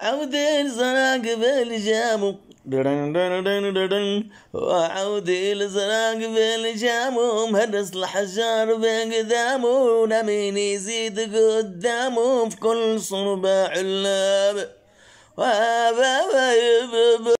عودي لزناق بالجامو دن دن دن وعودي لزناق بالجامو مهرس الحجار بين قدامو نمين يزيد قدامو في كل صربع اللاب وابا